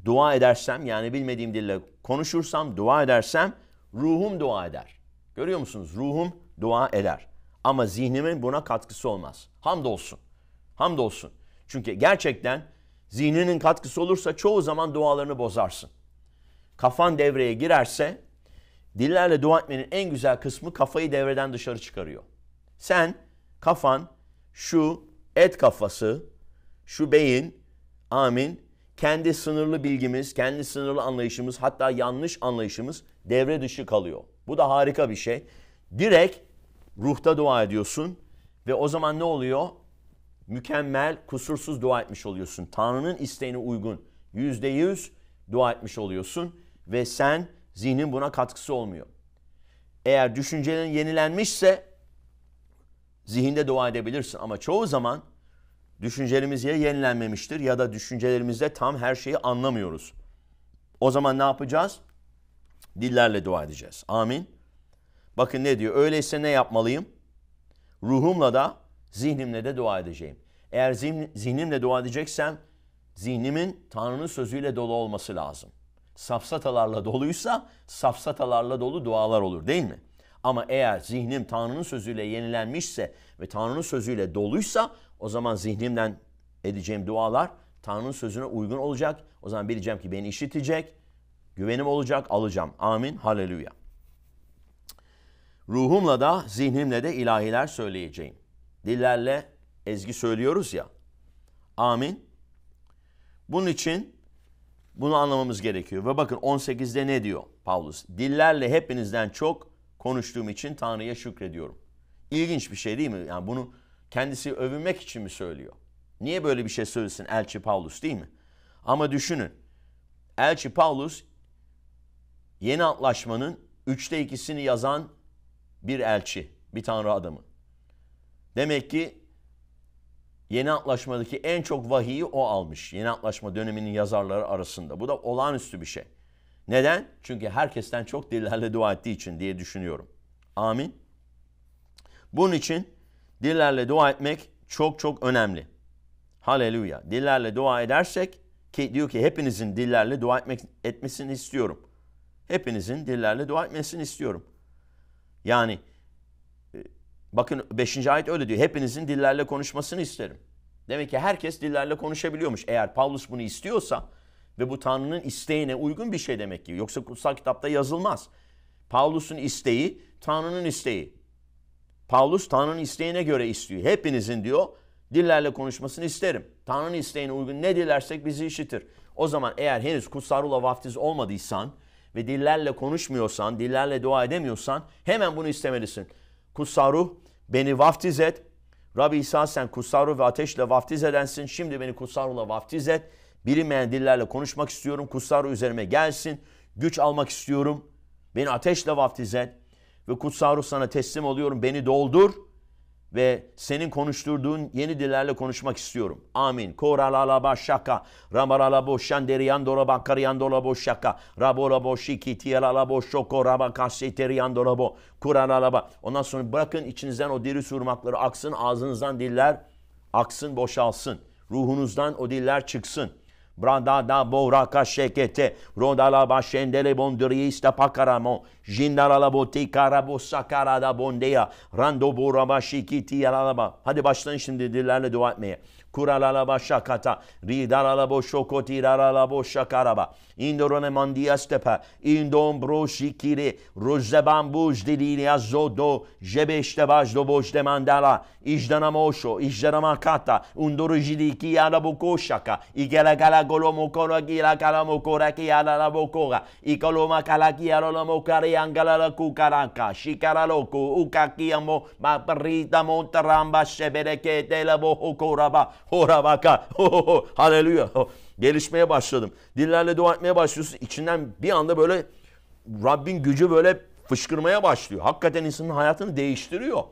dua edersem yani bilmediğim dille konuşursam, dua edersem ruhum dua eder. Görüyor musunuz? Ruhum dua eder. Ama zihnimin buna katkısı olmaz. Hamdolsun. Hamdolsun. Çünkü gerçekten zihninin katkısı olursa çoğu zaman dualarını bozarsın. Kafan devreye girerse dillerle dua etmenin en güzel kısmı kafayı devreden dışarı çıkarıyor. Sen kafan şu et kafası, şu beyin, amin, kendi sınırlı bilgimiz, kendi sınırlı anlayışımız hatta yanlış anlayışımız devre dışı kalıyor. Bu da harika bir şey. Direkt ruhta dua ediyorsun ve o zaman ne oluyor? Mükemmel, kusursuz dua etmiş oluyorsun. Tanrı'nın isteğine uygun, yüzde yüz dua etmiş oluyorsun ve sen zihnin buna katkısı olmuyor. Eğer düşüncelerin yenilenmişse zihinde dua edebilirsin ama çoğu zaman düşüncelerimiz ya yenilenmemiştir ya da düşüncelerimizde tam her şeyi anlamıyoruz. O zaman ne yapacağız? Dillerle dua edeceğiz. Amin. Bakın ne diyor? Öyleyse ne yapmalıyım? Ruhumla da zihnimle de dua edeceğim. Eğer zihnimle dua edeceksem zihnimin Tanrı'nın sözüyle dolu olması lazım. Safsatalarla doluysa safsatalarla dolu dualar olur değil mi? Ama eğer zihnim Tanrı'nın sözüyle yenilenmişse ve Tanrı'nın sözüyle doluysa o zaman zihnimden edeceğim dualar Tanrı'nın sözüne uygun olacak. O zaman bileceğim ki beni işitecek, güvenim olacak, alacağım. Amin, haleluya. Ruhumla da zihnimle de ilahiler söyleyeceğim. Dillerle ezgi söylüyoruz ya. Amin. Bunun için bunu anlamamız gerekiyor. Ve bakın 18'de ne diyor Paulus? Dillerle hepinizden çok konuştuğum için Tanrı'ya şükrediyorum. İlginç bir şey değil mi? Yani bunu kendisi övünmek için mi söylüyor? Niye böyle bir şey söylesin Elçi Paulus değil mi? Ama düşünün. Elçi Paulus yeni antlaşmanın üçte ikisini yazan bir elçi, bir tanrı adamı. Demek ki yeni antlaşmadaki en çok vahiyi o almış. Yeni antlaşma döneminin yazarları arasında. Bu da olağanüstü bir şey. Neden? Çünkü herkesten çok dillerle dua ettiği için diye düşünüyorum. Amin. Bunun için dillerle dua etmek çok çok önemli. Haleluya. Dillerle dua edersek ki diyor ki hepinizin dillerle dua etmek, etmesini istiyorum. Hepinizin dillerle dua etmesini istiyorum. Yani e, bakın 5. ayet öyle diyor. Hepinizin dillerle konuşmasını isterim. Demek ki herkes dillerle konuşabiliyormuş. Eğer Paulus bunu istiyorsa ve bu Tanrı'nın isteğine uygun bir şey demek ki. Yoksa kutsal kitapta yazılmaz. Paulus'un isteği Tanrı'nın isteği. Paulus Tanrı'nın isteğine göre istiyor. Hepinizin diyor dillerle konuşmasını isterim. Tanrı'nın isteğine uygun ne dilersek bizi işitir. O zaman eğer henüz kutsal ruhla vaftiz olmadıysan ve dillerle konuşmuyorsan, dillerle dua edemiyorsan hemen bunu istemelisin. Kutsal ruh beni vaftiz et. Rabbi İsa sen kutsal ruh ve ateşle vaftiz edensin. Şimdi beni kutsal ruhla vaftiz et. Bilinmeyen dillerle konuşmak istiyorum. Kutsal ruh üzerime gelsin. Güç almak istiyorum. Beni ateşle vaftiz et. Ve kutsal ruh sana teslim oluyorum. Beni doldur ve senin konuşturduğun yeni dillerle konuşmak istiyorum. Amin. Koralala başşaka. Ramarala boşan deriyan dola bakariyan dola boşşaka. Rabola boşiki tiyalala şoko, raba kaseteriyan dola bo. Kuralala ba. Ondan sonra bırakın içinizden o diri surmakları aksın. Ağzınızdan diller aksın boşalsın. Ruhunuzdan o diller çıksın. Branda da boraka şekete. Rodala başendele bondriista pakaramo. Jindalala boti karabo sakara da bondeya. Rando boraba şikiti yaralaba. Hadi başlayın şimdi dillerle dua etmeye. شکاتا کورالالابا شکتا ریدالالابو شکوتی شکارا با این درون ماندی است په این دوم برو شیکیری روز بامبوش دیدینی از زودو جب اشتباش دو بوشت مندلا ایجدنموشو ایجدنما کتا اون درو جدیکی آلابو کوشکا ایگلا گلا گلو مکورا گیلا گلا مکورا کی آلالابو کورا ایکلو مکالا کی آلالابو کاری انگلا لکو کارانکا شیکارالوکو اوکاکیامو ما پریتا مونترامبا شبرکیتلا بو حکورابا Hora baka. Haleluya. Gelişmeye başladım. Dillerle dua etmeye başlıyorsun. İçinden bir anda böyle Rabbin gücü böyle fışkırmaya başlıyor. Hakikaten insanın hayatını değiştiriyor.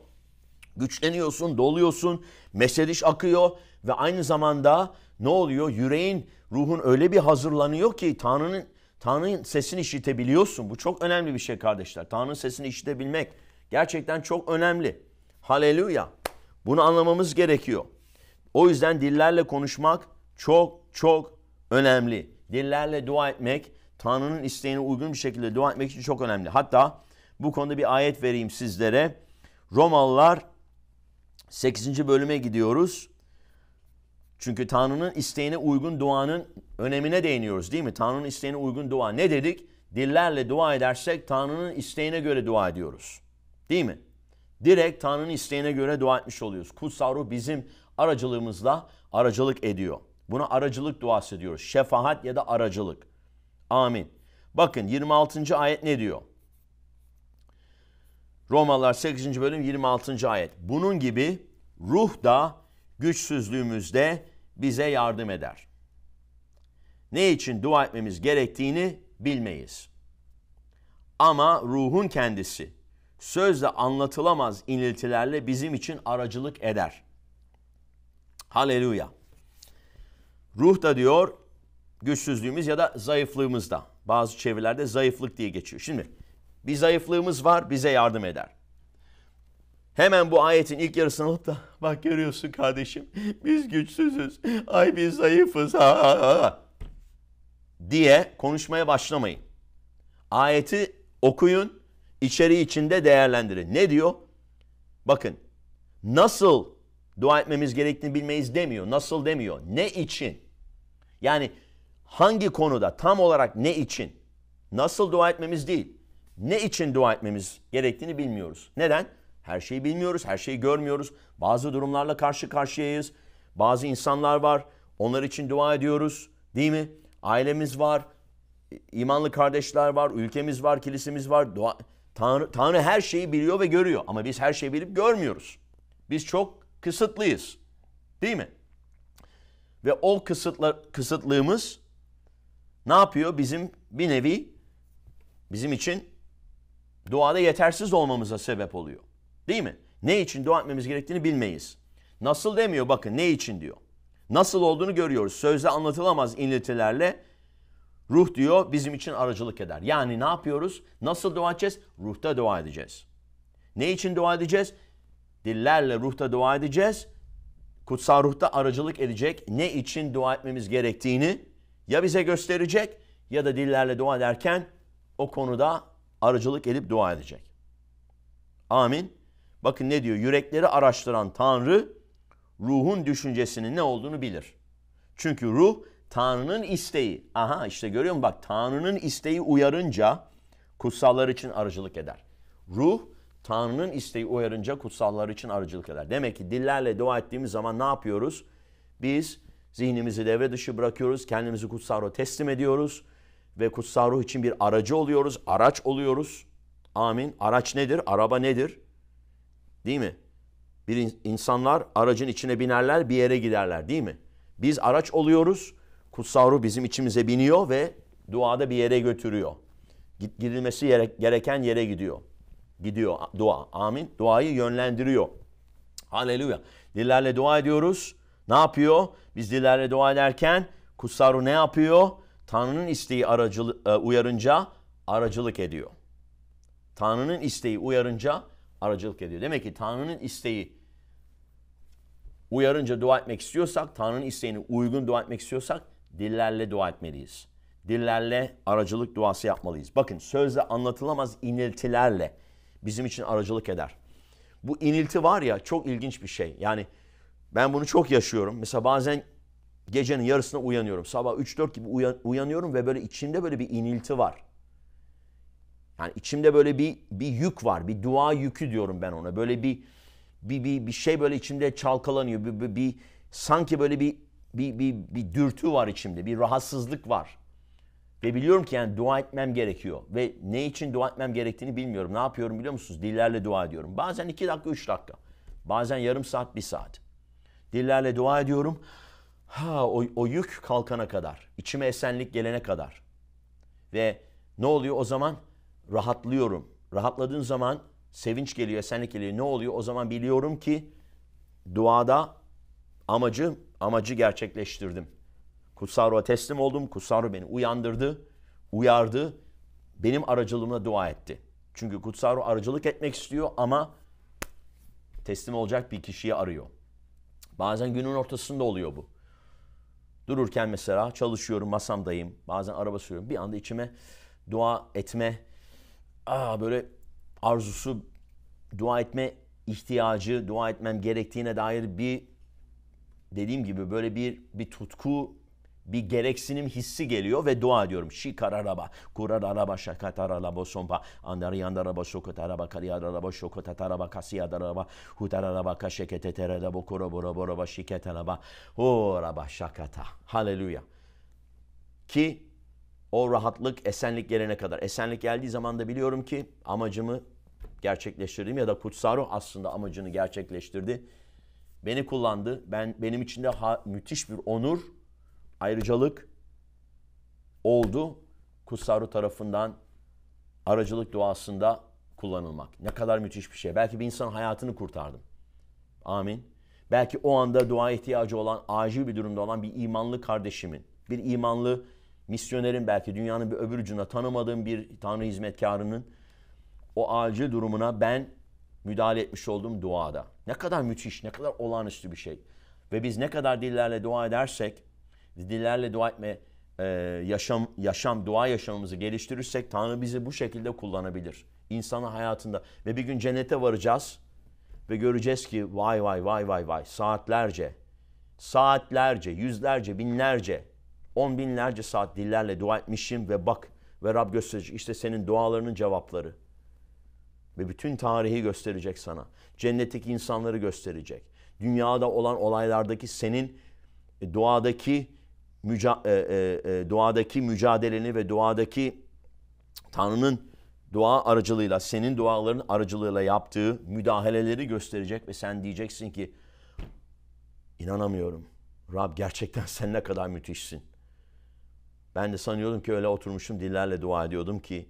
Güçleniyorsun, doluyorsun, mesediş akıyor ve aynı zamanda ne oluyor? Yüreğin, ruhun öyle bir hazırlanıyor ki Tanrı'nın Tanrı'nın sesini işitebiliyorsun. Bu çok önemli bir şey kardeşler. Tanrı'nın sesini işitebilmek gerçekten çok önemli. Haleluya. Bunu anlamamız gerekiyor. O yüzden dillerle konuşmak çok çok önemli. Dillerle dua etmek, Tanrı'nın isteğine uygun bir şekilde dua etmek için çok önemli. Hatta bu konuda bir ayet vereyim sizlere. Romalılar 8. bölüme gidiyoruz. Çünkü Tanrı'nın isteğine uygun duanın önemine değiniyoruz değil mi? Tanrı'nın isteğine uygun dua ne dedik? Dillerle dua edersek Tanrı'nın isteğine göre dua ediyoruz. Değil mi? Direkt Tanrı'nın isteğine göre dua etmiş oluyoruz. Kutsal ruh bizim aracılığımızla aracılık ediyor. Buna aracılık duası diyoruz. Şefaat ya da aracılık. Amin. Bakın 26. ayet ne diyor? Romalılar 8. bölüm 26. ayet. Bunun gibi ruh da güçsüzlüğümüzde bize yardım eder. Ne için dua etmemiz gerektiğini bilmeyiz. Ama ruhun kendisi sözle anlatılamaz iniltilerle bizim için aracılık eder. Haleluya. Ruh da diyor güçsüzlüğümüz ya da zayıflığımızda. Bazı çevirilerde zayıflık diye geçiyor. Şimdi bir zayıflığımız var bize yardım eder. Hemen bu ayetin ilk yarısını alıp da bak görüyorsun kardeşim biz güçsüzüz. Ay biz zayıfız. Ha, ha, ha. diye konuşmaya başlamayın. Ayeti okuyun, içeriği içinde değerlendirin. Ne diyor? Bakın nasıl dua etmemiz gerektiğini bilmeyiz demiyor. Nasıl demiyor? Ne için? Yani hangi konuda tam olarak ne için? Nasıl dua etmemiz değil. Ne için dua etmemiz gerektiğini bilmiyoruz. Neden? Her şeyi bilmiyoruz, her şeyi görmüyoruz. Bazı durumlarla karşı karşıyayız. Bazı insanlar var. Onlar için dua ediyoruz. Değil mi? Ailemiz var. imanlı kardeşler var. Ülkemiz var, kilisemiz var. Dua Tanrı, Tanrı her şeyi biliyor ve görüyor ama biz her şeyi bilip görmüyoruz. Biz çok kısıtlıyız. Değil mi? Ve o kısıtlar, kısıtlığımız ne yapıyor? Bizim bir nevi bizim için duada yetersiz olmamıza sebep oluyor. Değil mi? Ne için dua etmemiz gerektiğini bilmeyiz. Nasıl demiyor bakın ne için diyor. Nasıl olduğunu görüyoruz. Sözde anlatılamaz inletilerle ruh diyor bizim için aracılık eder. Yani ne yapıyoruz? Nasıl dua edeceğiz? Ruhta dua edeceğiz. Ne için dua edeceğiz? Dillerle ruhta dua edeceğiz. Kutsal ruhta aracılık edecek. Ne için dua etmemiz gerektiğini ya bize gösterecek ya da dillerle dua ederken o konuda aracılık edip dua edecek. Amin. Bakın ne diyor? Yürekleri araştıran Tanrı ruhun düşüncesinin ne olduğunu bilir. Çünkü ruh Tanrı'nın isteği. Aha işte görüyor musun? Bak Tanrı'nın isteği uyarınca kutsallar için aracılık eder. Ruh Tanrı'nın isteği uyarınca kutsallar için arıcılık eder. Demek ki dillerle dua ettiğimiz zaman ne yapıyoruz? Biz zihnimizi devre dışı bırakıyoruz, kendimizi kutsal ruha teslim ediyoruz ve kutsal ruh için bir aracı oluyoruz, araç oluyoruz. Amin. Araç nedir? Araba nedir? Değil mi? Bir insanlar aracın içine binerler, bir yere giderler, değil mi? Biz araç oluyoruz. Kutsal ruh bizim içimize biniyor ve duada bir yere götürüyor. Gidilmesi gereken yere gidiyor gidiyor dua. Amin. Duayı yönlendiriyor. Haleluya. Dillerle dua ediyoruz. Ne yapıyor? Biz dillerle dua ederken kutsal ruh ne yapıyor? Tanrı'nın isteği aracılı, e, uyarınca aracılık ediyor. Tanrı'nın isteği uyarınca aracılık ediyor. Demek ki Tanrı'nın isteği uyarınca dua etmek istiyorsak, Tanrı'nın isteğini uygun dua etmek istiyorsak dillerle dua etmeliyiz. Dillerle aracılık duası yapmalıyız. Bakın sözle anlatılamaz iniltilerle bizim için aracılık eder. Bu inilti var ya çok ilginç bir şey. Yani ben bunu çok yaşıyorum. Mesela bazen gecenin yarısına uyanıyorum. Sabah 3-4 gibi uyan, uyanıyorum ve böyle içimde böyle bir inilti var. Yani içimde böyle bir bir yük var. Bir dua yükü diyorum ben ona. Böyle bir bir bir, bir şey böyle içimde çalkalanıyor. Bir, bir, bir sanki böyle bir bir, bir bir dürtü var içimde. Bir rahatsızlık var. Ve biliyorum ki yani dua etmem gerekiyor. Ve ne için dua etmem gerektiğini bilmiyorum. Ne yapıyorum biliyor musunuz? Dillerle dua ediyorum. Bazen iki dakika, üç dakika. Bazen yarım saat, bir saat. Dillerle dua ediyorum. Ha o, o yük kalkana kadar. içime esenlik gelene kadar. Ve ne oluyor o zaman? Rahatlıyorum. Rahatladığın zaman sevinç geliyor, esenlik geliyor. Ne oluyor? O zaman biliyorum ki duada amacı amacı gerçekleştirdim. Kutsaru'ya teslim oldum. Kutsaru beni uyandırdı, uyardı. Benim aracılığımla dua etti. Çünkü Kutsaru aracılık etmek istiyor ama teslim olacak bir kişiyi arıyor. Bazen günün ortasında oluyor bu. Dururken mesela çalışıyorum, masamdayım. Bazen araba sürüyorum. Bir anda içime dua etme, aa ah, böyle arzusu, dua etme ihtiyacı, dua etmem gerektiğine dair bir dediğim gibi böyle bir bir tutku bir gereksinim hissi geliyor ve dua ediyorum. Şikar araba, kurar araba, şakat araba, sompa, andar yandar araba, sokot araba, kariyar araba, şokot araba, kasiyad araba, hutar araba, kaşeket eter araba, kura bora bora şiket araba, hu araba, şakata. Haleluya. Ki o rahatlık esenlik gelene kadar. Esenlik geldiği zaman da biliyorum ki amacımı gerçekleştirdim ya da kutsal ruh aslında amacını gerçekleştirdi. Beni kullandı. Ben benim için de ha, müthiş bir onur ayrıcalık oldu. Kutsavru tarafından aracılık duasında kullanılmak. Ne kadar müthiş bir şey. Belki bir insan hayatını kurtardım. Amin. Belki o anda dua ihtiyacı olan, acil bir durumda olan bir imanlı kardeşimin, bir imanlı misyonerin belki dünyanın bir öbür ucuna tanımadığım bir tanrı hizmetkarının o acil durumuna ben müdahale etmiş oldum duada. Ne kadar müthiş, ne kadar olağanüstü bir şey. Ve biz ne kadar dillerle dua edersek dillerle dua etme e, yaşam yaşam dua yaşamımızı geliştirirsek Tanrı bizi bu şekilde kullanabilir. İnsanı hayatında ve bir gün cennete varacağız ve göreceğiz ki vay vay vay vay vay saatlerce saatlerce yüzlerce binlerce on binlerce saat dillerle dua etmişim ve bak ve Rab gösterecek işte senin dualarının cevapları ve bütün tarihi gösterecek sana. Cennetteki insanları gösterecek. Dünyada olan olaylardaki senin e, duadaki müca e, e, e duadaki mücadeleni ve duadaki Tanrı'nın dua aracılığıyla, senin duaların aracılığıyla yaptığı müdahaleleri gösterecek ve sen diyeceksin ki inanamıyorum. Rab gerçekten sen ne kadar müthişsin. Ben de sanıyordum ki öyle oturmuşum dillerle dua ediyordum ki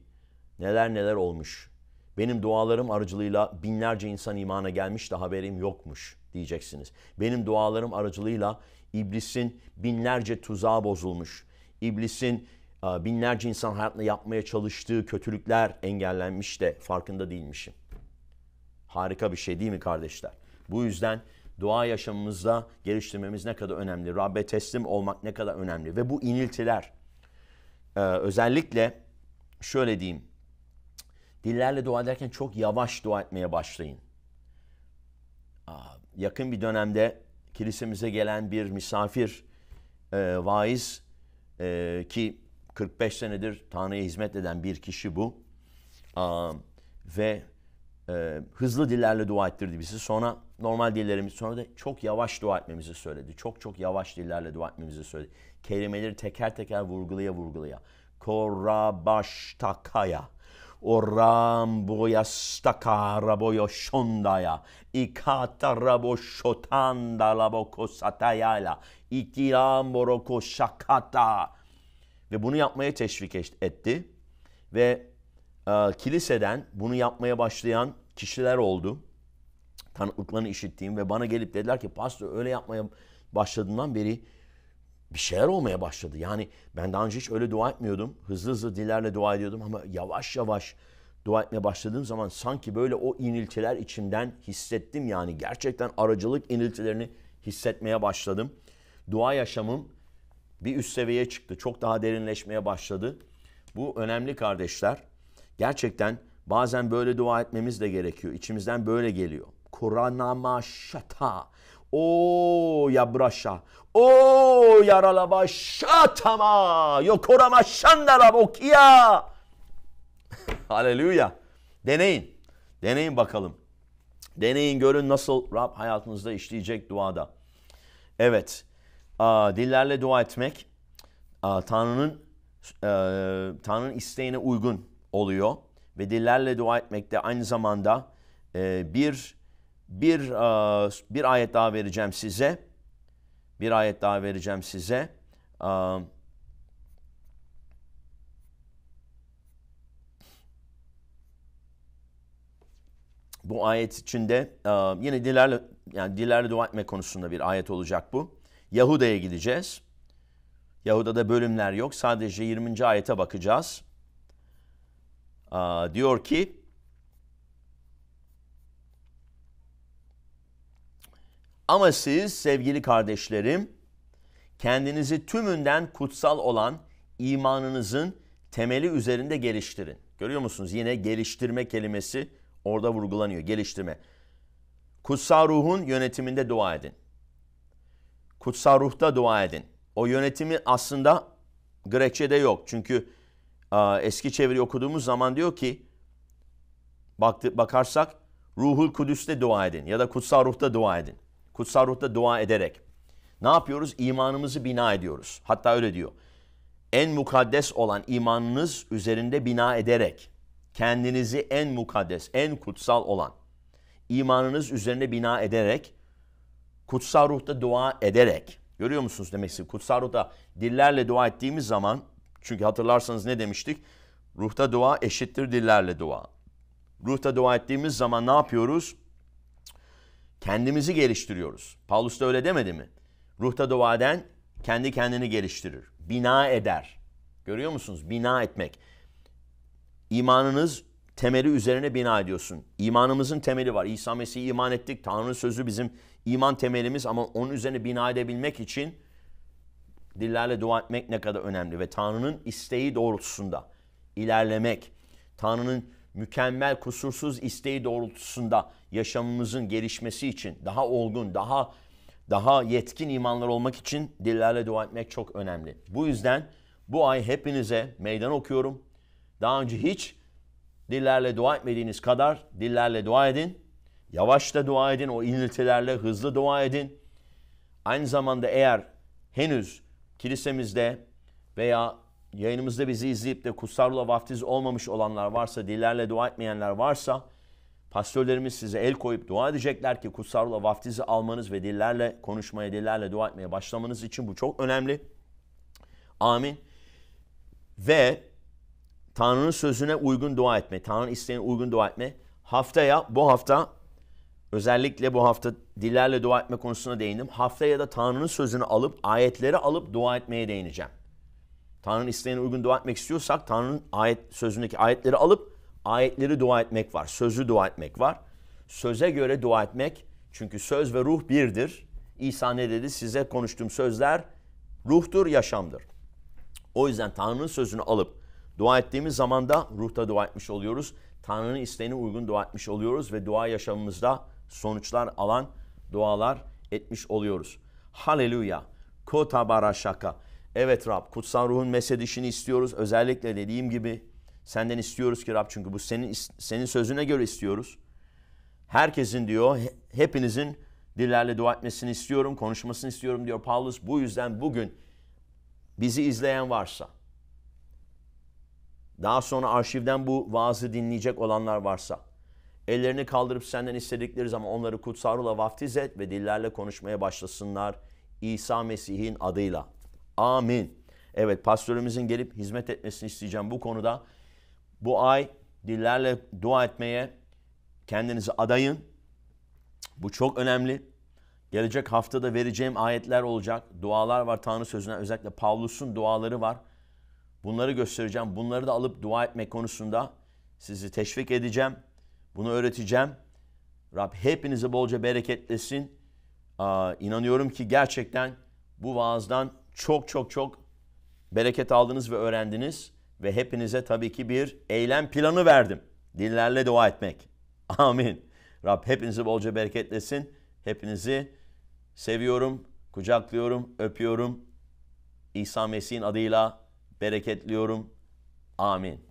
neler neler olmuş. Benim dualarım aracılığıyla binlerce insan imana gelmiş de haberim yokmuş diyeceksiniz. Benim dualarım aracılığıyla iblisin binlerce tuzağı bozulmuş. İblisin e, binlerce insan hayatında yapmaya çalıştığı kötülükler engellenmiş de farkında değilmişim. Harika bir şey değil mi kardeşler? Bu yüzden dua yaşamımızda geliştirmemiz ne kadar önemli. Rabbe teslim olmak ne kadar önemli. Ve bu iniltiler e, özellikle şöyle diyeyim. Dillerle dua ederken çok yavaş dua etmeye başlayın. Yakın bir dönemde kilisemize gelen bir misafir e, vaiz e, ki 45 senedir Tanrı'ya hizmet eden bir kişi bu. Aa, ve e, hızlı dillerle dua ettirdi bizi. Sonra normal dillerimiz sonra da çok yavaş dua etmemizi söyledi. Çok çok yavaş dillerle dua etmemizi söyledi. Kelimeleri teker teker vurgulaya vurgulaya. Korabaştakaya. O oramboya stakaraboya şondaya ikatarabo şotandalabo kosatayala itiramboro şakata ve bunu yapmaya teşvik etti ve e, kiliseden bunu yapmaya başlayan kişiler oldu. Tanıklıklarını işittiğim ve bana gelip dediler ki pastor öyle yapmaya başladığından beri bir şeyler olmaya başladı. Yani ben daha önce hiç öyle dua etmiyordum. Hızlı hızlı dillerle dua ediyordum ama yavaş yavaş dua etmeye başladığım zaman sanki böyle o iniltiler içimden hissettim. Yani gerçekten aracılık iniltilerini hissetmeye başladım. Dua yaşamım bir üst seviyeye çıktı. Çok daha derinleşmeye başladı. Bu önemli kardeşler. Gerçekten bazen böyle dua etmemiz de gerekiyor. İçimizden böyle geliyor. Kuranama şata. O yabraşa. O yaralaba şatama. Yokorama şandara bokiya. Haleluya. Deneyin. Deneyin bakalım. Deneyin görün nasıl Rab hayatınızda işleyecek duada. Evet. dillerle dua etmek Tanrı'nın Tanrı'nın isteğine uygun oluyor. Ve dillerle dua etmek de aynı zamanda e, bir bir e, bir ayet daha vereceğim size. Bir ayet daha vereceğim size. E, bu ayet içinde e, yine dilerle yani dilerle dua etme konusunda bir ayet olacak bu. Yahuda'ya gideceğiz. Yahuda'da bölümler yok. Sadece 20. ayete bakacağız. Diyor ki Ama siz sevgili kardeşlerim kendinizi tümünden kutsal olan imanınızın temeli üzerinde geliştirin. Görüyor musunuz? Yine geliştirme kelimesi orada vurgulanıyor. Geliştirme. Kutsal ruhun yönetiminde dua edin. Kutsal ruhta dua edin. O yönetimi aslında Grekçe'de yok. Çünkü eski çeviri okuduğumuz zaman diyor ki baktı, bakarsak Ruhul Kudüs'te dua edin ya da kutsal ruhta dua edin kutsal ruhta dua ederek. Ne yapıyoruz? İmanımızı bina ediyoruz. Hatta öyle diyor. En mukaddes olan imanınız üzerinde bina ederek kendinizi en mukaddes, en kutsal olan imanınız üzerine bina ederek kutsal ruhta dua ederek. Görüyor musunuz demek ki kutsal ruhta dillerle dua ettiğimiz zaman çünkü hatırlarsanız ne demiştik? Ruhta dua eşittir dillerle dua. Ruhta dua ettiğimiz zaman ne yapıyoruz? Kendimizi geliştiriyoruz. Paulus da öyle demedi mi? Ruhta duaden kendi kendini geliştirir. Bina eder. Görüyor musunuz? Bina etmek. İmanınız temeli üzerine bina ediyorsun. İmanımızın temeli var. İsa Mesih'i iman ettik. Tanrı sözü bizim iman temelimiz ama onun üzerine bina edebilmek için dillerle dua etmek ne kadar önemli ve Tanrı'nın isteği doğrultusunda ilerlemek, Tanrı'nın mükemmel, kusursuz isteği doğrultusunda yaşamımızın gelişmesi için daha olgun, daha daha yetkin imanlar olmak için dillerle dua etmek çok önemli. Bu yüzden bu ay hepinize meydan okuyorum. Daha önce hiç dillerle dua etmediğiniz kadar dillerle dua edin. Yavaş da dua edin, o iniltilerle hızlı dua edin. Aynı zamanda eğer henüz kilisemizde veya yayınımızda bizi izleyip de kutsarla vaftiz olmamış olanlar varsa, dillerle dua etmeyenler varsa pastörlerimiz size el koyup dua edecekler ki kutsarla vaftizi almanız ve dillerle konuşmaya, dillerle dua etmeye başlamanız için bu çok önemli. Amin. Ve Tanrı'nın sözüne uygun dua etme, Tanrı'nın isteğine uygun dua etme. Haftaya, bu hafta özellikle bu hafta dillerle dua etme konusuna değindim. Haftaya da Tanrı'nın sözünü alıp, ayetleri alıp dua etmeye değineceğim. Tanrı'nın isteğine uygun dua etmek istiyorsak Tanrı'nın ayet sözündeki ayetleri alıp ayetleri dua etmek var. Sözü dua etmek var. Söze göre dua etmek çünkü söz ve ruh birdir. İsa ne dedi? Size konuştuğum sözler ruhtur, yaşamdır. O yüzden Tanrı'nın sözünü alıp dua ettiğimiz zaman da ruhta dua etmiş oluyoruz. Tanrı'nın isteğine uygun dua etmiş oluyoruz ve dua yaşamımızda sonuçlar alan dualar etmiş oluyoruz. Haleluya. Kota bara şaka. Evet Rab kutsan ruhun mesedişini istiyoruz. Özellikle dediğim gibi senden istiyoruz ki Rab çünkü bu senin senin sözüne göre istiyoruz. Herkesin diyor hepinizin dillerle dua etmesini istiyorum, konuşmasını istiyorum diyor Paulus. Bu yüzden bugün bizi izleyen varsa daha sonra arşivden bu vaazı dinleyecek olanlar varsa ellerini kaldırıp senden istedikleri zaman onları kutsarla vaftiz et ve dillerle konuşmaya başlasınlar İsa Mesih'in adıyla. Amin. Evet pastörümüzün gelip hizmet etmesini isteyeceğim bu konuda. Bu ay dillerle dua etmeye kendinizi adayın. Bu çok önemli. Gelecek haftada vereceğim ayetler olacak. Dualar var Tanrı sözüne özellikle Pavlus'un duaları var. Bunları göstereceğim. Bunları da alıp dua etmek konusunda sizi teşvik edeceğim. Bunu öğreteceğim. Rab hepinizi bolca bereketlesin. Ee, inanıyorum ki gerçekten bu vaazdan çok çok çok bereket aldınız ve öğrendiniz ve hepinize tabii ki bir eylem planı verdim. Dillerle dua etmek. Amin. Rab hepinizi bolca bereketlesin. Hepinizi seviyorum, kucaklıyorum, öpüyorum. İsa Mesih'in adıyla bereketliyorum. Amin.